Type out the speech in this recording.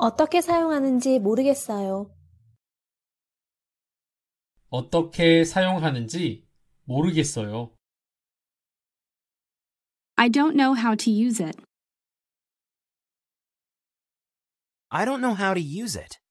어떻게 사용하는지 모르겠어요. 어떻게 사용하는지 모르겠어요. I don't know how to use it. I don't know how to use it.